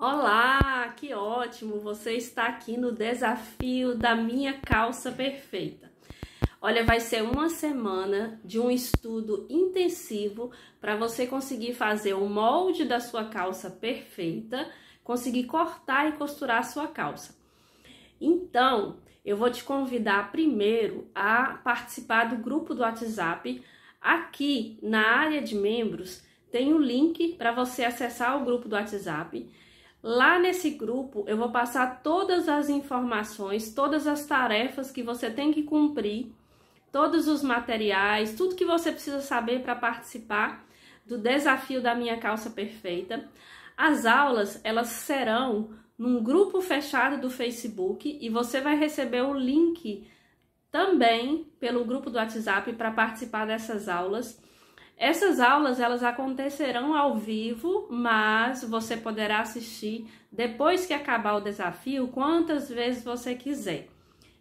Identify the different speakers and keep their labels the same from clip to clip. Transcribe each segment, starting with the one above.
Speaker 1: Olá, que ótimo! Você está aqui no desafio da minha calça perfeita. Olha, vai ser uma semana de um estudo intensivo para você conseguir fazer o molde da sua calça perfeita, conseguir cortar e costurar a sua calça. Então, eu vou te convidar primeiro a participar do grupo do WhatsApp. Aqui na área de membros tem o um link para você acessar o grupo do WhatsApp Lá nesse grupo eu vou passar todas as informações, todas as tarefas que você tem que cumprir, todos os materiais, tudo que você precisa saber para participar do desafio da minha calça perfeita. As aulas, elas serão num grupo fechado do Facebook e você vai receber o link também pelo grupo do WhatsApp para participar dessas aulas. Essas aulas elas acontecerão ao vivo, mas você poderá assistir depois que acabar o desafio quantas vezes você quiser.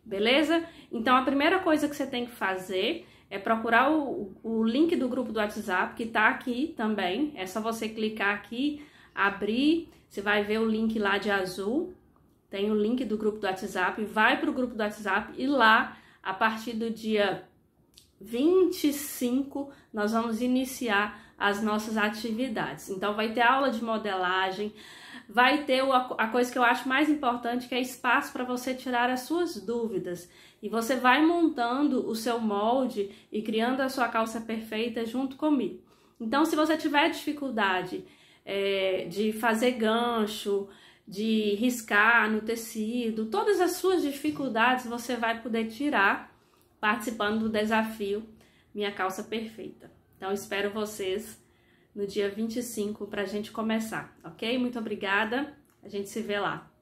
Speaker 1: Beleza? Então a primeira coisa que você tem que fazer é procurar o, o link do grupo do WhatsApp que está aqui também. É só você clicar aqui, abrir, você vai ver o link lá de azul. Tem o link do grupo do WhatsApp, vai para o grupo do WhatsApp e lá, a partir do dia 25 nós vamos iniciar as nossas atividades. Então vai ter aula de modelagem, vai ter a coisa que eu acho mais importante, que é espaço para você tirar as suas dúvidas. E você vai montando o seu molde e criando a sua calça perfeita junto comigo. Então, se você tiver dificuldade é, de fazer gancho, de riscar no tecido, todas as suas dificuldades você vai poder tirar participando do desafio Minha Calça Perfeita. Então, espero vocês no dia 25 para a gente começar, ok? Muito obrigada, a gente se vê lá.